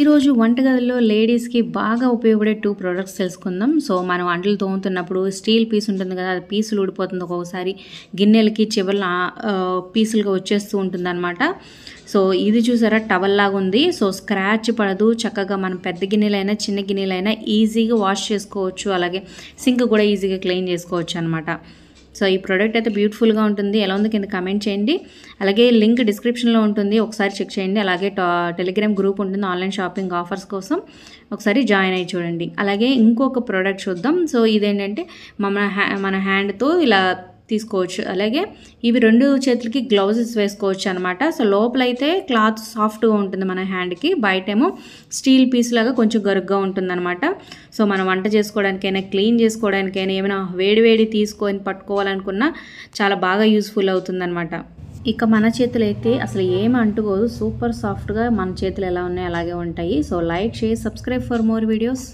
ఈరోజు వంటగదిలో లేడీస్కి బాగా ఉపయోగపడే టూ ప్రోడక్ట్స్ తెలుసుకుందాం సో మనం వంటలు తోముతున్నప్పుడు స్టీల్ పీస్ ఉంటుంది కదా అది పీసులు ఊడిపోతుంది ఒక్కొక్కసారి గిన్నెలకి చివరిలో పీసులుగా వచ్చేస్తూ ఉంటుంది అనమాట సో ఇది చూసారా టవల్లాగా ఉంది సో స్క్రాచ్ పడదు చక్కగా మనం పెద్ద గిన్నెలైనా చిన్న గిన్నెలైనా ఈజీగా వాష్ చేసుకోవచ్చు అలాగే సింక్ కూడా ఈజీగా క్లీన్ చేసుకోవచ్చు అనమాట సో ఈ ప్రోడక్ట్ అయితే బ్యూటిఫుల్గా ఉంటుంది ఎలా ఉంది కింద కమెంట్ చేయండి అలాగే లింక్ డిస్క్రిప్షన్లో ఉంటుంది ఒకసారి చెక్ చేయండి అలాగే టెలిగ్రామ్ గ్రూప్ ఉంటుంది ఆన్లైన్ షాపింగ్ ఆఫర్స్ కోసం ఒకసారి జాయిన్ అయ్యి చూడండి అలాగే ఇంకొక ప్రోడక్ట్ చూద్దాం సో ఇదేంటంటే మన మన హ్యాండ్తో ఇలా తీసుకోవచ్చు అలాగే ఇవి రెండు చేతులకి గ్లౌజెస్ వేసుకోవచ్చు అనమాట సో లోపలైతే క్లాత్ సాఫ్ట్గా ఉంటుంది మన హ్యాండ్కి బయటేమో స్టీల్ పీస్ లాగా కొంచెం గరుగ్గా ఉంటుందన్నమాట సో మనం వంట చేసుకోవడానికైనా క్లీన్ చేసుకోవడానికైనా ఏమైనా వేడివేడి తీసుకొని పట్టుకోవాలనుకున్నా చాలా బాగా యూస్ఫుల్ అవుతుందన్నమాట ఇక మన చేతులు అయితే అసలు ఏమి అంటుకోదు సూపర్ సాఫ్ట్గా మన చేతులు ఎలా ఉన్నాయో అలాగే ఉంటాయి so like share subscribe for more videos